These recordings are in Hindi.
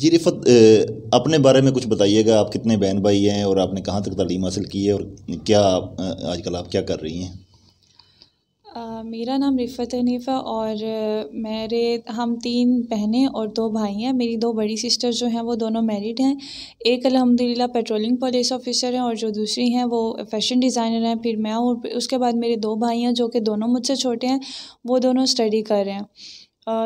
जी रिफत अपने बारे में कुछ बताइएगा आप कितने बहन भाई हैं और आपने कहाँ तक तालीम हासिल की है और क्या आजकल आप क्या कर रही हैं मेरा नाम रिफत हनीफ़ा और मेरे हम तीन बहनें और दो भाई हैं मेरी दो बड़ी सिस्टर जो हैं वो दोनों मैरिड हैं एक अलहमदिल्ला पेट्रोलिंग पुलिस ऑफिसर हैं और जो दूसरी हैं वो फैशन डिज़ाइनर हैं फिर मैं और उसके बाद मेरे दो भाई हैं जो कि दोनों मुझसे छोटे हैं वो दोनों स्टडी कर रहे हैं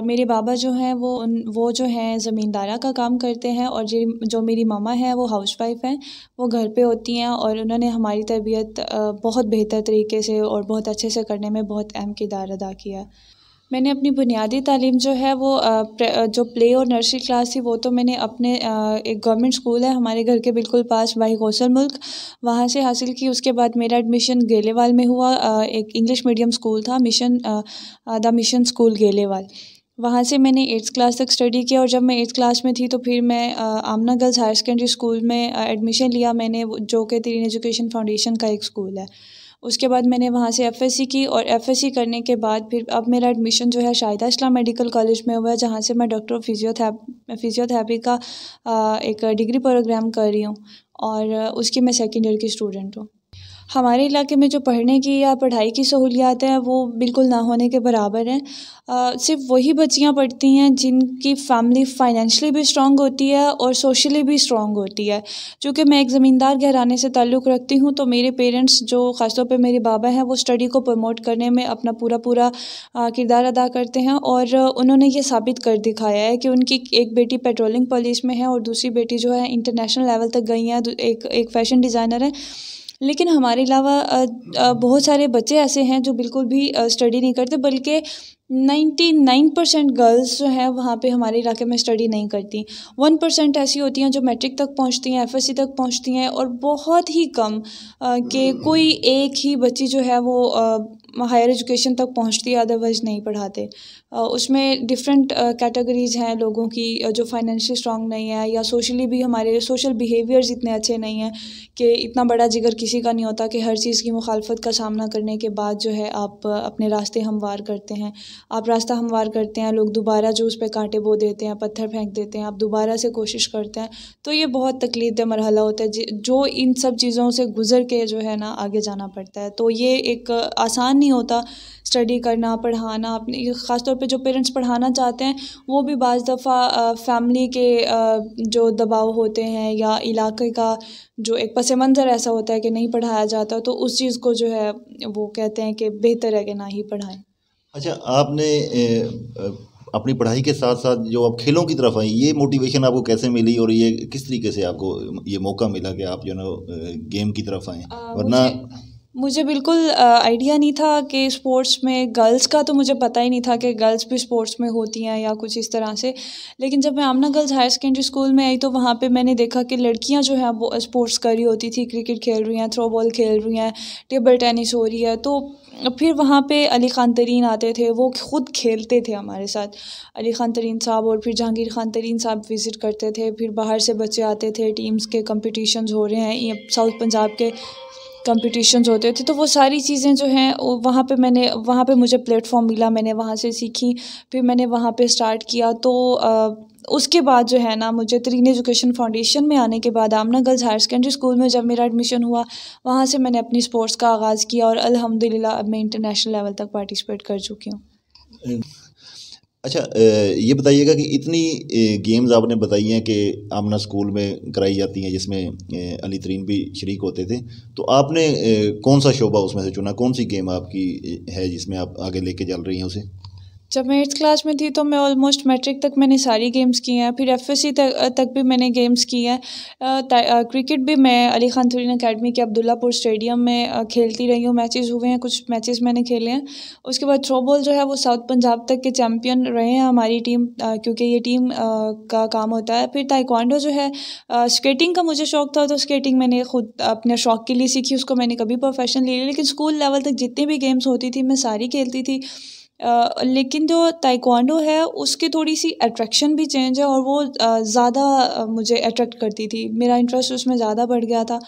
मेरे बाबा जो हैं वो उन वो जो हैं ज़मींदारा का काम करते हैं और जी जो मेरी मामा है वो हाउस वाइफ हैं वो घर पे होती हैं और उन्होंने हमारी तरबियत बहुत बेहतर तरीके से और बहुत अच्छे से करने में बहुत अहम किरदार अदा किया मैंने अपनी बुनियादी तालीम जो है वो जो प्ले और नर्सरी क्लास थी वो तो मैंने अपने एक गवर्नमेंट स्कूल है हमारे घर के बिल्कुल पास बाई गौसल मुल्क वहाँ से हासिल की उसके बाद मेरा एडमिशन गेलेवाल में हुआ एक इंग्लिश मीडियम स्कूल था mission the mission school Gelewal वहाँ से मैंने एट्थ क्लास तक स्टडी किया और जब मैं एट्थ क्लास में थी तो फिर मैं Amna girls higher secondary school में एडमिशन लिया मैंने जो कि तीन एजुकेशन फाउंडेशन का एक स्कूल है उसके बाद मैंने वहाँ से एफ की और एफ करने के बाद फिर अब मेरा एडमिशन जो है शाहिदा इस्लाम मेडिकल कॉलेज में हुआ है जहाँ से मैं डॉक्टर फिजियोथे फिजियोथेप का एक डिग्री प्रोग्राम कर रही हूँ और उसकी मैं सेकेंड ईयर की स्टूडेंट हूँ हमारे इलाके में जो पढ़ने की या पढ़ाई की सहूलियात हैं वो बिल्कुल ना होने के बराबर हैं सिर्फ वही बच्चियाँ पढ़ती हैं जिनकी फ़ैमिली फ़ाइनेंशली भी स्ट्रॉग होती है और सोशली भी स्ट्रॉग होती है चूँकि मैं एक ज़मींदार घराने से ताल्लुक़ रखती हूँ तो मेरे पेरेंट्स जो ख़ासतौर पर मेरे बाबा हैं वो स्टडी को प्रमोट करने में अपना पूरा पूरा किरदार अदा करते हैं और उन्होंने ये साबित कर दिखाया है कि उनकी एक बेटी पेट्रोलिंग पॉलिस में है और दूसरी बेटी जो है इंटरनेशनल लेवल तक गई हैं एक एक फैशन डिज़ाइनर है लेकिन हमारे अलावा बहुत सारे बच्चे ऐसे हैं जो बिल्कुल भी स्टडी नहीं करते बल्कि नाइन्टी नाइन परसेंट गर्ल्स जो हैं वहाँ पे हमारे इलाके में स्टडी नहीं करती वन परसेंट ऐसी होती हैं जो मैट्रिक तक पहुँचती हैं एफएससी तक पहुँचती हैं और बहुत ही कम के कोई एक ही बच्ची जो है वो हायर एजुकेशन तक पहुँचती है अदरवाइज़ नहीं पढ़ाते उसमें डिफरेंट कैटेगरीज हैं लोगों की जो फाइनेंशली स्ट्रॉन्ग नहीं है या सोशली भी हमारे सोशल बिहेवियर्स इतने अच्छे नहीं हैं कि इतना बड़ा जिगर किसी का नहीं होता कि हर चीज़ की मुखालफत का सामना करने के बाद जो है आप अपने रास्ते हमवार करते हैं आप रास्ता हमवार करते हैं लोग दोबारा जो उस पर कांटे बो देते हैं पत्थर फेंक देते हैं आप दोबारा से कोशिश करते हैं तो ये बहुत तकलीफ मरहला होता है जो इन सब चीज़ों से गुज़र के जो है ना आगे जाना पड़ता है तो ये एक आसान नहीं होता स्टडी करना पढ़ाना अपने ख़ासतौर पर जो पेरेंट्स पढ़ाना चाहते हैं वो भी बज़ दफ़ा फैमिली के जो दबाव होते हैं या इलाके का जो एक पस मंज़र ऐसा होता है कि नहीं पढ़ाया जाता तो उस चीज़ को जो है वो कहते हैं कि बेहतर है कि ना ही पढ़ाएं अच्छा आपने अपनी पढ़ाई के साथ साथ जो आप खेलों की तरफ आई ये मोटिवेशन आपको कैसे मिली और ये किस तरीके से आपको ये मौका मिला कि आप जो ना गेम की तरफ आएँ वरना मुझे बिल्कुल आइडिया नहीं था कि स्पोर्ट्स में गर्ल्स का तो मुझे पता ही नहीं था कि गर्ल्स भी स्पोर्ट्स में होती हैं या कुछ इस तरह से लेकिन जब मैं Amna girls higher secondary school में आई तो वहाँ पे मैंने देखा कि लड़कियाँ जो हैं वो स्पोर्ट्स कर रही होती थी क्रिकेट खेल रही हैं थ्रो बॉल खेल रही हैं टेबल टेनिस हो रही है तो फिर वहाँ पे अली ख़ान तरीन आते थे वो ख़ुद खेलते थे हमारे साथ अली ख़ान तरीन साहब और फिर जहांगीर ख़ान तरीन साहब विज़िट करते थे फिर बाहर से बच्चे आते थे टीम्स के कम्पटिशन हो रहे हैं साउथ पंजाब के कंपटीशन्स होते थे तो वो सारी चीज़ें जो हैं वहाँ पे मैंने वहाँ पे मुझे प्लेटफॉर्म मिला मैंने वहाँ से सीखी फिर मैंने वहाँ पे स्टार्ट किया तो आ, उसके बाद जो है ना मुझे त्रीन एजुकेशन फाउंडेशन में आने के बाद Amna girls higher secondary school में जब मेरा एडमिशन हुआ वहाँ से मैंने अपनी स्पोर्ट्स का आगाज़ किया और अलहमदिल्ला अब मैं इंटरनेशनल लेवल तक पार्टिसिपेट कर चुकी हूँ अच्छा ये बताइएगा कि इतनी गेम्स आपने बताई हैं कि आमना स्कूल में कराई जाती हैं जिसमें अली तरीन भी शरीक होते थे तो आपने कौन सा शोबा उसमें से चुना कौन सी गेम आपकी है जिसमें आप आगे लेके चल रही हैं उसे जब मैं एट्थ क्लास में थी तो मैं ऑलमोस्ट मैट्रिक तक मैंने सारी गेम्स की हैं फिर एफ एस सी तक, तक भी मैंने गेम्स की हैं क्रिकेट भी मैं अली खान तुरीन अकेडमी के अब्दुल्लापुर स्टेडियम में खेलती रही हूँ मैचेस हुए हैं कुछ मैचेस मैंने खेले हैं उसके बाद थ्रो बॉल जो है वो साउथ पंजाब तक के चैम्पियन रहे हैं हमारी टीम क्योंकि ये टीम का काम होता है फिर ताइक्वांडो जो है स्केटिंग का मुझे शौक़ था तो स्केटिंग मैंने खुद अपने शौक़ के लिए सीखी उसको मैंने कभी प्रोफेशन ले लिया लेकिन स्कूल लेवल तक जितनी भी गेम्स होती थी मैं सारी खेलती थी लेकिन जो ताइक्वांडो है उसकी थोड़ी सी अट्रैक्शन भी चेंज है और वो ज़्यादा मुझे अट्रैक्ट करती थी मेरा इंटरेस्ट उसमें ज़्यादा बढ़ गया था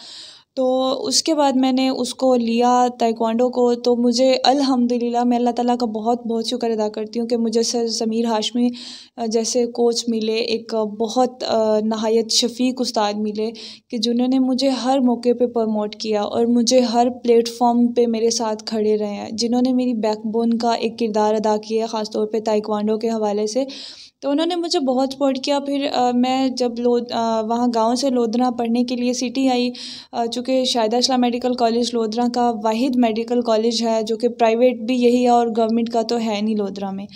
तो उसके बाद मैंने उसको लिया ताइक्वांडो को तो मुझे अल्हम्दुलिल्लाह मैं अल्लाह ताला का बहुत बहुत शुक्र अदा करती हूँ कि मुझे सर ज़मीर हाशमी जैसे कोच मिले एक बहुत नहायत शफीक उस्ताद मिले कि जिन्होंने मुझे हर मौके पे प्रमोट किया और मुझे हर प्लेटफॉर्म पे मेरे साथ खड़े रहे हैं जिन्होंने मेरी बैकबोन का एक किरदार अदा किया ख़ासतौर पर ताइक्वांडो के हवाले से तो उन्होंने मुझे बहुत सपोर्ट किया फिर आ, मैं जब लोध वहाँ गांव से लोधरा पढ़ने के लिए सिटी आई चूँकि शायदाशला मेडिकल कॉलेज लोधरा का वाहिद मेडिकल कॉलेज है जो कि प्राइवेट भी यही है और गवर्नमेंट का तो है नहीं लोधरा में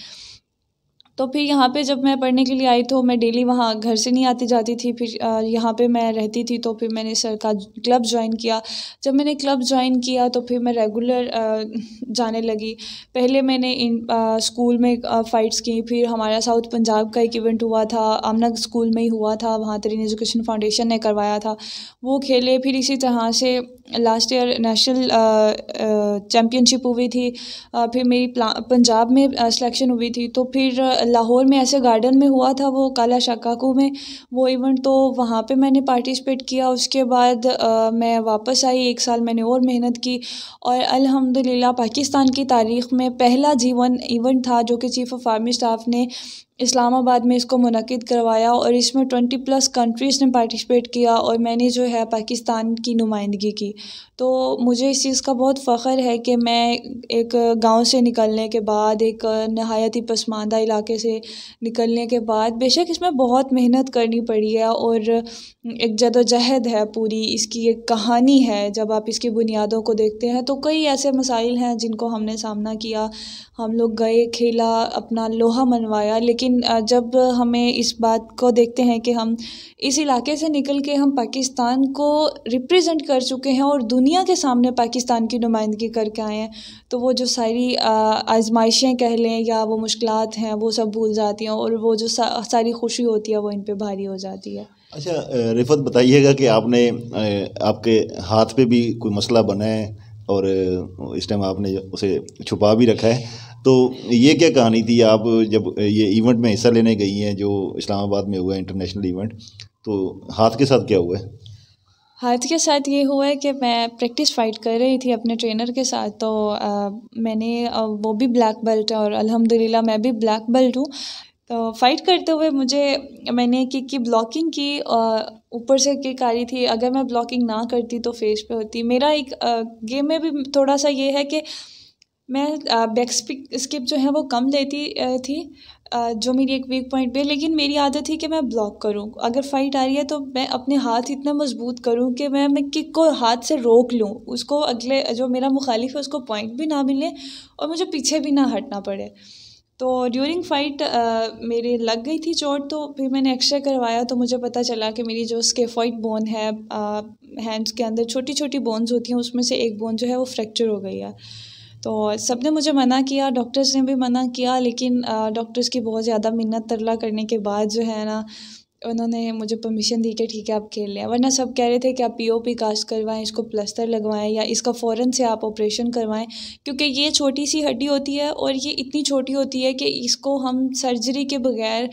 तो फिर यहाँ पे जब मैं पढ़ने के लिए आई तो मैं डेली वहाँ घर से नहीं आती जाती थी फिर यहाँ पे मैं रहती थी तो फिर मैंने सर का क्लब ज्वाइन किया जब मैंने क्लब ज्वाइन किया तो फिर मैं रेगुलर जाने लगी पहले मैंने इन स्कूल में फ़ाइट्स की फिर हमारा साउथ पंजाब का एक इवेंट हुआ था आमना स्कूल में ही हुआ था वहाँ तरीन एजुकेशन फाउंडेशन ने करवाया था वो खेले फिर इसी तरह से लास्ट ईयर नेशनल चैम्पियनशिप हुई थी फिर मेरी पंजाब में सिलेक्शन हुई थी तो फिर लाहौर में ऐसे गार्डन में हुआ था वो काला शकाकू में वो इवेंट तो वहाँ पे मैंने पार्टिसिपेट किया उसके बाद आ, मैं वापस आई एक साल मैंने और मेहनत की और अल्हम्दुलिल्लाह पाकिस्तान की तारीख में पहला जीवन इवेंट था जो कि चीफ़ ऑफ आर्मी स्टाफ ने इस्लामाबाद में इसको मनद करवाया और इसमें ट्वेंटी प्लस कंट्रीज़ ने पार्टिसिपेट किया और मैंने जो है पाकिस्तान की नुमाइंदगी की तो मुझे इस चीज़ का बहुत फ़ख्र है कि मैं एक गांव से निकलने के बाद एक नहायत ही पसमानदा इलाके से निकलने के बाद बेशक इसमें बहुत मेहनत करनी पड़ी है और एक जदोजहद है पूरी इसकी एक कहानी है जब आप इसकी बुनियादों को देखते हैं तो कई ऐसे मसाइल हैं जिनको हमने सामना किया हम लोग गए खेला अपना लोहा मनवाया लेकिन लेकिन जब हमें इस बात को देखते हैं कि हम इस इलाके से निकल के हम पाकिस्तान को रिप्रेजेंट कर चुके हैं और दुनिया के सामने पाकिस्तान की नुमाइंदगी करके आए हैं तो वो जो सारी आजमाइशें कह लें या वो मुश्किल हैं वो सब भूल जाती हैं और वो जो सारी खुशी होती है वो इन पर भारी हो जाती है अच्छा रिफत बताइएगा कि आपने आपके हाथ पे भी कोई मसला बना है और इस टाइम आपने उसे छुपा भी रखा है तो ये क्या कहानी थी आप जब ये इवेंट में हिस्सा लेने गई हैं जो इस्लामाबाद में हुआ है इंटरनेशनल इवेंट तो हाथ के साथ क्या हुआ है हाथ के साथ ये हुआ है कि मैं प्रैक्टिस फाइट कर रही थी अपने ट्रेनर के साथ तो आ, मैंने वो भी ब्लैक बेल्ट है और अल्हम्दुलिल्लाह मैं भी ब्लैक बेल्ट हूँ तो फाइट करते हुए मुझे मैंने किक की ब्लॉकिंग की ऊपर से किक आ रही थी अगर मैं ब्लॉकिंग ना करती तो फेस पे होती मेरा एक आ, गेम में भी थोड़ा सा ये है कि मैं बैक स्किप जो है वो कम लेती थी जो मेरी एक वीक पॉइंट पे लेकिन मेरी आदत थी कि मैं ब्लॉक करूं अगर फाइट आ रही है तो मैं अपने हाथ इतना मजबूत करूं कि मैं मैं किक को हाथ से रोक लूं उसको अगले जो मेरा मुखालिफ है उसको पॉइंट भी ना मिले और मुझे पीछे भी ना हटना पड़े तो ड्यूरिंग फाइट मेरे लग गई थी चोट तो फिर मैंने एक्सरे करवाया तो मुझे पता चला कि मेरी जो स्केफॉइड बोन है हैंड्स के अंदर छोटी छोटी बोन्स होती हैं उसमें से एक बोन जो है वो फ्रैक्चर हो गई है तो सब ने मुझे मना किया डॉक्टर्स ने भी मना किया लेकिन डॉक्टर्स की बहुत ज़्यादा मिन्नत तरला करने के बाद जो है ना उन्होंने मुझे परमिशन दी कि ठीक है आप खेल लें वरना सब कह रहे थे कि आप पीओपी कास्ट करवाएं इसको प्लस्तर लगवाएं या इसका फ़ौरन से आप ऑपरेशन करवाएं क्योंकि ये छोटी सी हड्डी होती है और ये इतनी छोटी होती है कि इसको हम सर्जरी के बगैर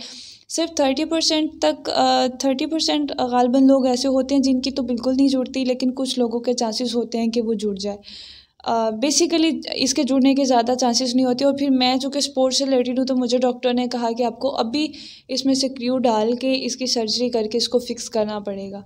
सिर्फ थर्टी परसेंट तक थर्टी परसेंट गालबन लोग ऐसे होते हैं जिनकी तो बिल्कुल नहीं जुड़ती लेकिन कुछ लोगों के चांसेस होते हैं कि वो जुड़ जाए बेसिकली इसके जुड़ने के ज़्यादा चांसेस नहीं होते और फिर मैं जो कि स्पोर्ट्स से रिलेटेड हूँ तो मुझे डॉक्टर ने कहा कि आपको अभी इसमें से क्रू डाल के इसकी सर्जरी करके इसको फिक्स करना पड़ेगा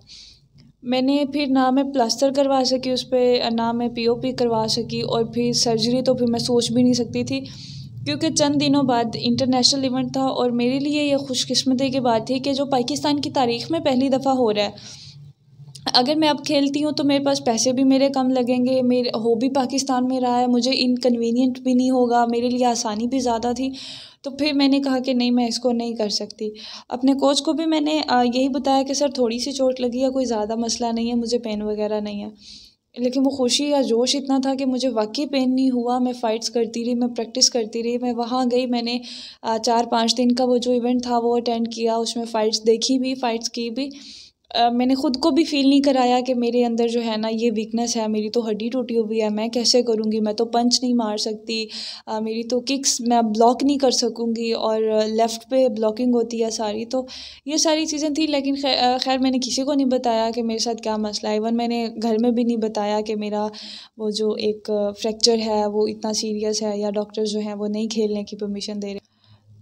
मैंने फिर ना मैं प्लास्टर करवा सकी उस पर ना मैं पीओपी करवा सकी और फिर सर्जरी तो फिर मैं सोच भी नहीं सकती थी क्योंकि चंद दिनों बाद इंटरनेशनल इवेंट था और मेरे लिए यह खुशकस्मती की बात थी कि जो पाकिस्तान की तारीख में पहली दफ़ा हो रहा है अगर मैं अब खेलती हूँ तो मेरे पास पैसे भी मेरे कम लगेंगे मेरे हो भी पाकिस्तान में रहा है मुझे इनकन्वीनियंट भी नहीं होगा मेरे लिए आसानी भी ज़्यादा थी तो फिर मैंने कहा कि नहीं मैं इसको नहीं कर सकती अपने कोच को भी मैंने यही बताया कि सर थोड़ी सी चोट लगी है कोई ज़्यादा मसला नहीं है मुझे पेन वगैरह नहीं है लेकिन वो खुशी या जोश इतना था कि मुझे वाकई पेन नहीं हुआ मैं फ़ाइट्स करती रही मैं प्रैक्टिस करती रही मैं वहाँ गई मैंने चार पाँच दिन का वो जो इवेंट था वो अटेंड किया उसमें फ़ाइट्स देखी भी फ़ाइट्स की भी मैंने ख़ुद को भी फील नहीं कराया कि मेरे अंदर जो है ना ये वीकनेस है मेरी तो हड्डी टूटी हुई है मैं कैसे करूँगी मैं तो पंच नहीं मार सकती आ, मेरी तो किक्स मैं ब्लॉक नहीं कर सकूँगी और लेफ़्ट पे ब्लॉकिंग होती है सारी तो ये सारी चीज़ें थी लेकिन खैर मैंने किसी को नहीं बताया कि मेरे साथ क्या मसला है इवन मैंने घर में भी नहीं बताया कि मेरा वो जो एक फ्रैक्चर है वो इतना सीरियस है या डॉक्टर जो हैं वो नहीं खेलने की परमिशन दे रहे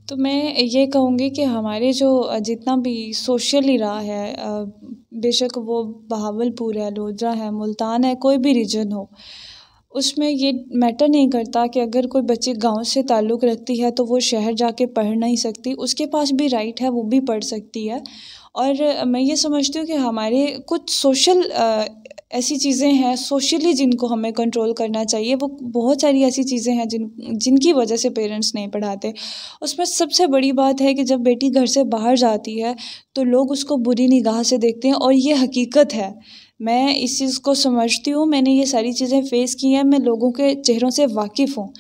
तो मैं ये कहूँगी कि हमारे जो जितना भी सोशली रहा है बेशक वो बहावलपुर है लोधरा है मुल्तान है कोई भी रीजन हो उसमें ये मैटर नहीं करता कि अगर कोई बच्ची गांव से ताल्लुक़ रखती है तो वो शहर जाके पढ़ नहीं सकती उसके पास भी राइट है वो भी पढ़ सकती है और मैं ये समझती हूँ कि हमारे कुछ सोशल ऐसी चीज़ें हैं सोशली जिनको हमें कंट्रोल करना चाहिए वो बहुत सारी ऐसी चीज़ें हैं जिन जिनकी वजह से पेरेंट्स नहीं पढ़ाते उसमें सबसे बड़ी बात है कि जब बेटी घर से बाहर जाती है तो लोग उसको बुरी निगाह से देखते हैं और ये हकीकत है मैं इस चीज़ को समझती हूँ मैंने ये सारी चीज़ें फ़ेस की हैं मैं लोगों के चेहरों से वाकिफ़ हूँ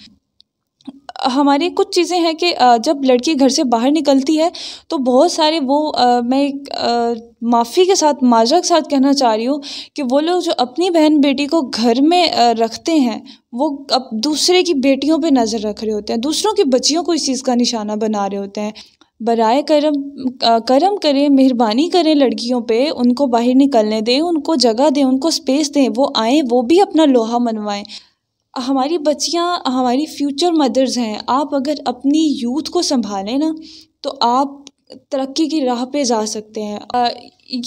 हमारी कुछ चीज़ें हैं कि जब लड़की घर से बाहर निकलती है तो बहुत सारे वो आ, मैं माफ़ी के साथ माजरा के साथ कहना चाह रही हूँ कि वो लोग जो अपनी बहन बेटी को घर में रखते हैं वो अब दूसरे की बेटियों पे नज़र रख रहे होते हैं दूसरों की बच्चियों को इस चीज़ का निशाना बना रहे होते हैं बरए करम करम करें मेहरबानी करें लड़कियों पे उनको बाहर निकलने दें उनको जगह दें उनको स्पेस दें वो आएँ वो भी अपना लोहा मनवाएं हमारी बच्चियाँ हमारी फ्यूचर मदर्स हैं आप अगर अपनी यूथ को संभालें ना तो आप तरक्की की राह पे जा सकते हैं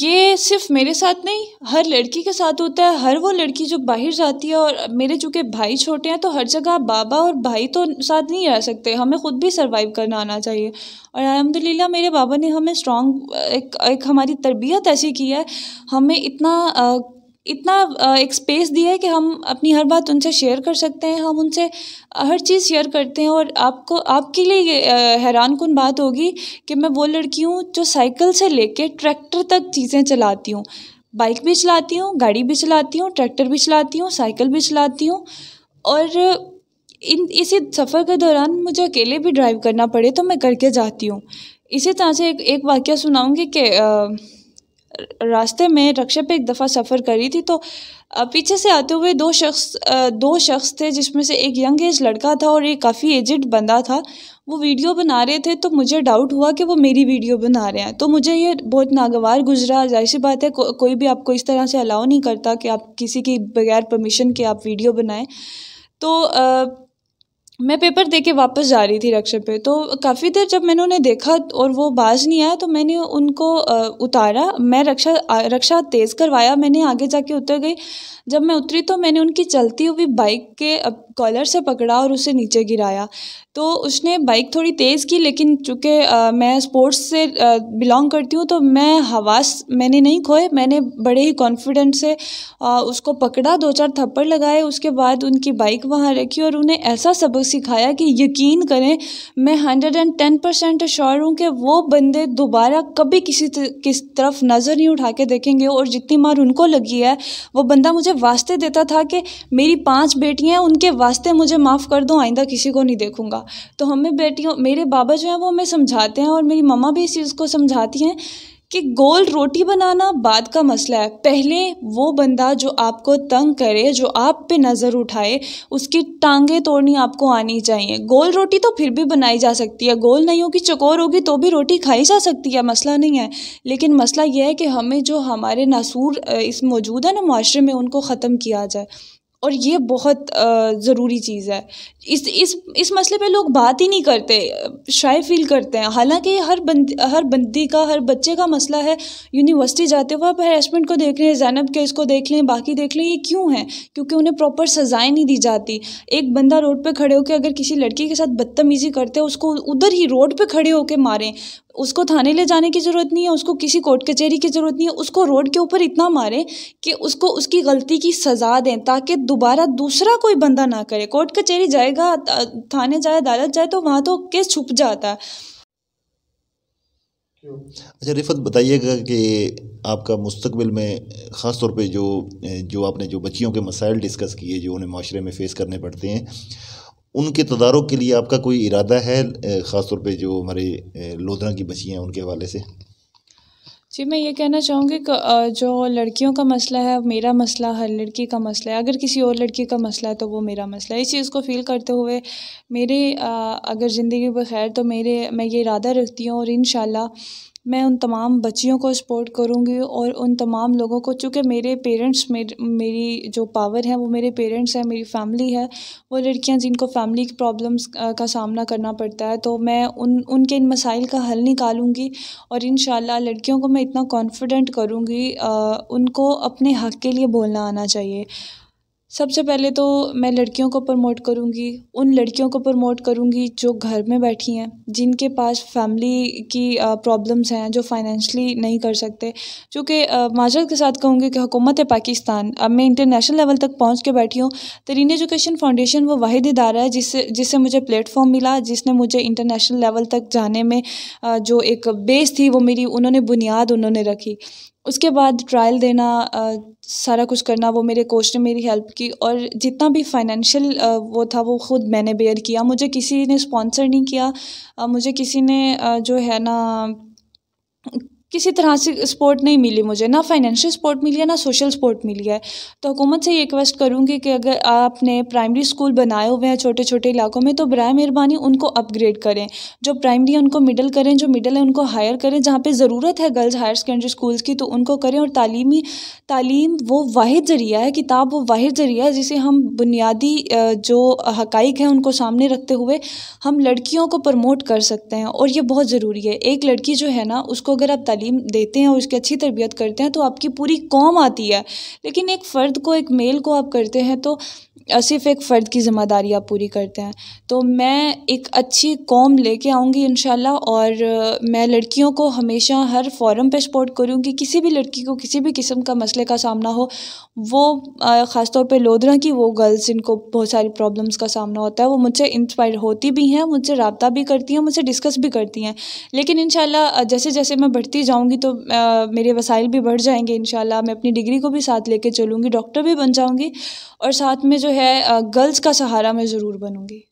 ये सिर्फ मेरे साथ नहीं हर लड़की के साथ होता है हर वो लड़की जो बाहर जाती है और मेरे चूँकि भाई छोटे हैं तो हर जगह बाबा और भाई तो साथ नहीं रह सकते हमें ख़ुद भी सरवाइव करना आना चाहिए और अलहमदिल्ला मेरे बाबा ने हमें स्ट्रॉन्ग एक, एक हमारी तरबियत ऐसी की है हमें इतना इतना एक स्पेस दिया है कि हम अपनी हर बात उनसे शेयर कर सकते हैं हम उनसे हर चीज़ शेयर करते हैं और आपको आपके लिए हैरान कन बात होगी कि मैं वो लड़की हूँ जो साइकिल से लेके ट्रैक्टर तक चीज़ें चलाती हूँ बाइक भी चलाती हूँ गाड़ी भी चलाती हूँ ट्रैक्टर भी चलाती हूँ साइकिल भी चलाती हूँ और इन इसी सफ़र के दौरान मुझे अकेले भी ड्राइव करना पड़े तो मैं करके जाती हूँ इसी तरह से एक एक वाक्य सुनाऊँगी कि रास्ते में रक्षा पे एक दफ़ा सफ़र करी थी तो पीछे से आते हुए दो शख्स दो शख्स थे जिसमें से एक यंग एज लड़का था और एक काफ़ी एजड बंदा था वो वीडियो बना रहे थे तो मुझे डाउट हुआ कि वो मेरी वीडियो बना रहे हैं तो मुझे ये बहुत नागवार गुजरा जाहिर सी बात है को, कोई भी आपको इस तरह से अलाउ नहीं करता कि आप किसी की बगैर परमिशन के आप वीडियो बनाएं तो आ, मैं पेपर दे के वापस जा रही थी रक्षा पे तो काफ़ी देर जब मैंने उन्हें देखा और वो बाज नहीं आया तो मैंने उनको उतारा मैं रक्षा रक्षा तेज़ करवाया मैंने आगे जाके उतर गई जब मैं उतरी तो मैंने उनकी चलती हुई बाइक के कॉलर से पकड़ा और उसे नीचे गिराया तो उसने बाइक थोड़ी तेज़ की लेकिन चूँकि मैं स्पोर्ट्स से बिलोंग करती हूँ तो मैं हवास मैंने नहीं खोए मैंने बड़े ही कॉन्फिडेंट से उसको पकड़ा दो चार थप्पड़ लगाए उसके बाद उनकी बाइक वहाँ रखी और उन्हें ऐसा सबक सिखाया कि यकीन करें मैं hundred and ten percent sure हूँ कि वो बंदे दोबारा कभी किसी किस तरफ नज़र नहीं उठा के देखेंगे और जितनी मार उनको लगी है वो बंदा मुझे वास्ते देता था कि मेरी पांच बेटियाँ हैं उनके वास्ते मुझे माफ़ कर दो आइंदा किसी को नहीं देखूंगा तो हमें बेटियों मेरे बाबा जो हैं वो हमें समझाते हैं और मेरी मम्मा भी इस चीज़ को समझाती हैं कि गोल रोटी बनाना बाद का मसला है पहले वो बंदा जो आपको तंग करे जो आप पे नज़र उठाए उसकी टांगे तोड़नी आपको आनी चाहिए गोल रोटी तो फिर भी बनाई जा सकती है गोल नहीं होगी चकोर होगी तो भी रोटी खाई जा सकती है मसला नहीं है लेकिन मसला यह है कि हमें जो हमारे नासूर इस मौजूद है ना माशरे में उनको ख़त्म किया जाए और ये बहुत ज़रूरी चीज़ है इस इस इस मसले पे लोग बात ही नहीं करते शाय फील करते हैं हालांकि हर बंद हर बंदी का हर बच्चे का मसला है यूनिवर्सिटी जाते हुए आप हेरासमेंट को देख लें जैनब केस को देख लें बाकी देख लें ये क्यों है क्योंकि उन्हें प्रॉपर सजाएं नहीं दी जाती एक बंदा रोड पर खड़े होकर अगर किसी लड़की के साथ बदतमीज़ी करते हैं उसको उधर ही रोड पर खड़े होकर मारें उसको थाने ले जाने की ज़रूरत नहीं है उसको किसी कोर्ट कचहरी की ज़रूरत नहीं है उसको रोड के ऊपर इतना मारें कि उसको उसकी गलती की सज़ा दें ताकि दोबारा दूसरा कोई बंदा ना करे कोर्ट कचहरी जाएगा जाएगा थाने जाए अदालत जाए तो वहाँ तो केस छुप जाता है अच्छा रिफत बताइएगा कि आपका मुस्तबिल में ख़ास तौर पे जो जो आपने जो बच्चियों के मसाइल डिस्कस किए जो उन्हें माशरे में फ़ेस करने पड़ते हैं उनके तदारों के लिए आपका कोई इरादा है ख़ास तौर पे जो हमारे लोधरा की बच्चियाँ उनके हवाले से जी मैं ये कहना चाहूँगी जो लड़कियों का मसला है मेरा मसला हर लड़की का मसला है अगर किसी और लड़की का मसला है तो वो मेरा मसला है इस चीज़ को फील करते हुए मेरे अगर ज़िंदगी बखैर तो मेरे मैं ये इरादा रखती हूँ और इन मैं उन तमाम बच्चियों को सपोर्ट करूँगी और उन तमाम लोगों को चूँकि मेरे पेरेंट्स मेर, मेरी जो पावर है वो मेरे पेरेंट्स हैं मेरी फैमिली है वो लड़कियाँ जिनको फैमिली की प्रॉब्लम्स का सामना करना पड़ता है तो मैं उन उनके इन मसाइल का हल निकालूंगी और इन लड़कियों को मैं इतना कॉन्फिडेंट करूँगी उनको अपने हक़ के लिए बोलना आना चाहिए सबसे पहले तो मैं लड़कियों को प्रमोट करूंगी उन लड़कियों को प्रमोट करूंगी जो घर में बैठी हैं जिनके पास फैमिली की प्रॉब्लम्स हैं जो फाइनेंशली नहीं कर सकते क्योंकि माजरत के साथ कहूँगी कि हुकूमत है पाकिस्तान अब मैं इंटरनेशनल लेवल तक पहुँच के बैठी हूँ तरीन एजुकेशन फाउंडेशन वो वाहिद इदारा है जिससे जिससे मुझे प्लेटफॉर्म मिला जिसने मुझे इंटरनेशनल लेवल तक जाने में जो एक बेस थी वो मेरी उन्होंने बुनियाद उन्होंने रखी उसके बाद ट्रायल देना सारा कुछ करना वो मेरे कोच ने मेरी हेल्प की और जितना भी फाइनेंशियल वो था वो ख़ुद मैंने बेयर किया मुझे किसी ने स्पॉन्सर नहीं किया मुझे किसी ने जो है ना किसी तरह से सपोर्ट नहीं मिली मुझे ना फाइनेंशियल सपोर्ट मिली है ना सोशल सपोर्ट मिली है तो हुकूमत से ये रिक्वेस्ट करूँगी कि अगर आपने प्राइमरी स्कूल बनाए हुए हैं छोटे छोटे इलाकों में तो बर मेहरबानी उनको अपग्रेड करें जो प्राइमरी है उनको मिडल करें जो मिडल है उनको हायर करें जहाँ पर ज़रूरत है गर्ल्स हायर सेकेंडरी स्कूल्स की तो उनको करें और तालीमी तालीम वो वाद ज़रिया है किताब वो वाद ज़रिया है जिसे हम बुनियादी जो हकाइक हैं उनको सामने रखते हुए हम लड़कियों को प्रमोट कर सकते हैं और ये बहुत ज़रूरी है एक लड़की जो है ना उसको अगर आप तालीम देते हैं और उसकी अच्छी तरबियत करते हैं तो आपकी पूरी कौम आती है लेकिन एक फ़र्द को एक मेल को आप करते हैं तो सिर्फ एक फ़र्द की ज़िम्मेदारी आप पूरी करते हैं तो मैं एक अच्छी कौम लेके आऊँगी इन और मैं लड़कियों को हमेशा हर फॉरम पे सपोर्ट करूँगी किसी भी लड़की को किसी भी किस्म का मसले का सामना हो वो ख़ासतौर पे लोधरा की वो गर्ल्स जिनको बहुत सारी प्रॉब्लम्स का सामना होता है वो मुझसे इंस्पायर होती भी हैं मुझसे रबता भी करती हैं मुझसे डिस्कस भी करती हैं लेकिन इन जैसे जैसे मैं बढ़ती जाऊँगी तो मेरे वसाइल भी बढ़ जाएंगे इन मैं अपनी डिग्री को भी साथ कर चलूँगी डॉक्टर भी बन जाऊँगी और साथ में जो है है गर्ल्स का सहारा मैं ज़रूर बनूँगी